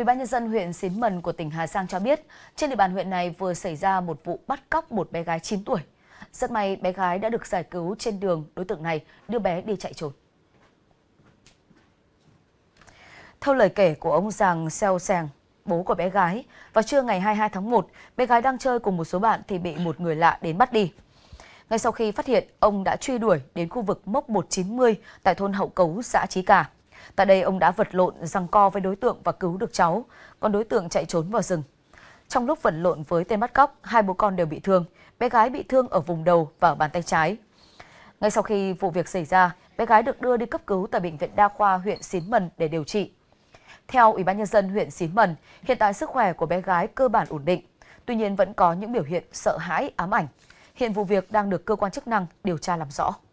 UBND huyện Xín Mần của tỉnh Hà Giang cho biết, trên địa bàn huyện này vừa xảy ra một vụ bắt cóc một bé gái 9 tuổi. Rất may bé gái đã được giải cứu trên đường đối tượng này đưa bé đi chạy trốn. Theo lời kể của ông Giàng Xeo Sàng, bố của bé gái, vào trưa ngày 22 tháng 1, bé gái đang chơi cùng một số bạn thì bị một người lạ đến bắt đi. Ngay sau khi phát hiện, ông đã truy đuổi đến khu vực mốc 190 tại thôn Hậu Cấu, xã Chí Cả. Tại đây ông đã vật lộn răng co với đối tượng và cứu được cháu, còn đối tượng chạy trốn vào rừng. Trong lúc vật lộn với tên bắt cóc, hai bố con đều bị thương, bé gái bị thương ở vùng đầu và ở bàn tay trái. Ngay sau khi vụ việc xảy ra, bé gái được đưa đi cấp cứu tại bệnh viện đa khoa huyện Xín Mần để điều trị. Theo Ủy ban nhân dân huyện Xín Mần, hiện tại sức khỏe của bé gái cơ bản ổn định, tuy nhiên vẫn có những biểu hiện sợ hãi ám ảnh. Hiện vụ việc đang được cơ quan chức năng điều tra làm rõ.